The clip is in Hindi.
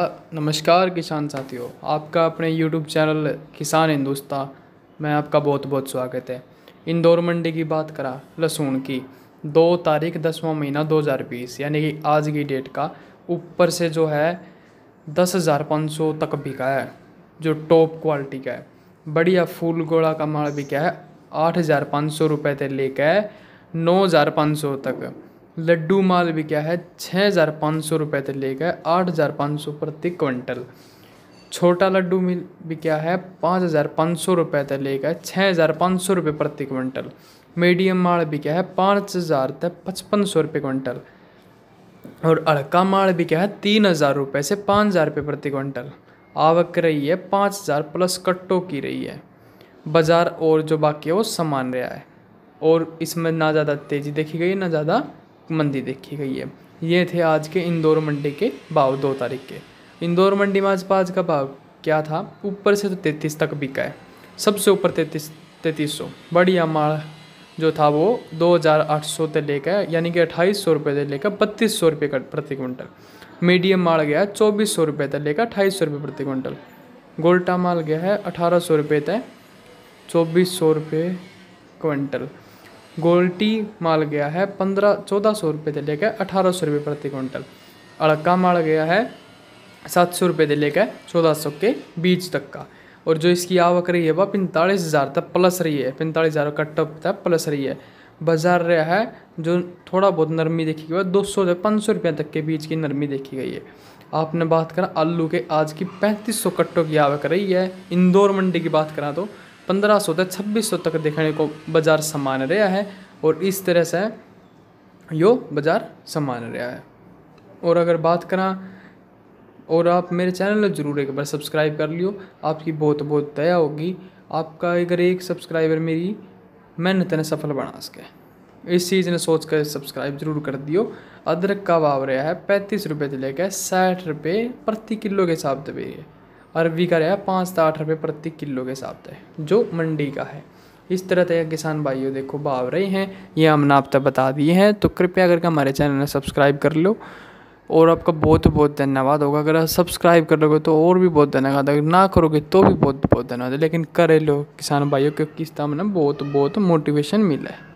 नमस्कार किसान साथियों आपका अपने यूट्यूब चैनल किसान हिंदुस्ता में आपका बहुत बहुत स्वागत है इंदौर मंडी की बात करा लहसुन की दो तारीख दसवां महीना 2020 यानी कि आज की डेट का ऊपर से जो है दस हज़ार पाँच सौ तक बिका है जो टॉप क्वालिटी का है बढ़िया फूल गोड़ा का माल बिका है आठ हज़ार पाँच सौ रुपये से लेकर नौ हज़ार पाँच सौ तक लड्डू माल भी क्या है छः हज़ार पाँच सौ रुपये ले लेकर आठ हज़ार पाँच सौ प्रति क्विंटल छोटा लड्डू मिल क्या है पाँच हज़ार पाँच सौ रुपये ले लेकर छः हज़ार पाँच सौ रुपये प्रति क्विंटल मीडियम माल भी क्या है पाँच हज़ार तक पचपन सौ रुपये क्विंटल और अड़का माल भी क्या है तीन हज़ार रुपये से पाँच हज़ार रुपये प्रति क्विंटल आवक रही है पाँच हज़ार प्लस कट्टों की रही है बाज़ार और जो बाकी है वो समान रहा है और इसमें ना ज़्यादा तेज़ी देखी गई ना ज़्यादा मंदी देखी गई है ये थे आज के इंदौर मंडी के भाव दो तारीख के इंदौर मंडी में आज पाँच का भाव क्या था ऊपर से तो तैंतीस तक बिका है सबसे ऊपर तैतीस तैतीस सौ बढ़िया माल जो था वो दो हज़ार आठ सौ तक लेकर यानी कि अट्ठाईस सौ रुपये से लेकर बत्तीस सौ रुपये का प्रति क्विंटल मीडियम माल गया है चौबीस सौ रुपये तक लेकर अट्ठाईस सौ रुपये प्रति क्विंटल गोल्टा माल गया है अठारह सौ रुपये तय चौबीस सौ रुपये क्विंटल गोल्टी माल गया है पंद्रह चौदह सौ रुपये से लेकर अठारह सौ रुपये प्रति क्विंटल अड़का माल गया है सात सौ रुपये से लेकर चौदह सौ के बीच तक का और जो इसकी आवक रही है वह पैंतालीस हज़ार तक प्लस रही है पैंतालीस हज़ार टप तक प्लस रही है बाजार रहा है जो थोड़ा बहुत नरमी देखी गई है दो सौ से पाँच सौ रुपये तक के बीच की नरमी देखी गई है आपने बात करा आलू के आज की पैंतीस सौ कट्टों की आवक रही है इंदौर मंडी की बात करा तो पंद्रह सौ तक छब्बीस सौ तक देखने को बाजार समान रहा है और इस तरह से यो बाजार समान रहा है और अगर बात करा और आप मेरे चैनल में ज़रूर एक बार सब्सक्राइब कर लियो आपकी बहुत बहुत दया होगी आपका अगर एक सब्सक्राइबर मेरी मेहनत ने सफल बना सके इस चीज़ ने सोच कर सब्सक्राइब जरूर कर दियो अदरक का भाव रहा है पैंतीस रुपये से लेकर साठ रुपये प्रति किलो के हिसाब से भी है अरबी का रहा पाँच से आठ रुपये प्रति किलो के हिसाब से जो मंडी का है इस तरह तय किसान भाइयों देखो भाव रहे हैं ये हमने आप तक बता दिए हैं तो कृपया करके हमारे चैनल सब्सक्राइब कर लो और आपका बहुत बहुत धन्यवाद होगा अगर सब्सक्राइब कर लोगे तो और भी बहुत धन्यवाद अगर ना करोगे तो भी बहुत बहुत धन्यवाद लेकिन करे लो किसान भाइयों क्योंकि इस तरह बहुत बहुत मोटिवेशन मिला है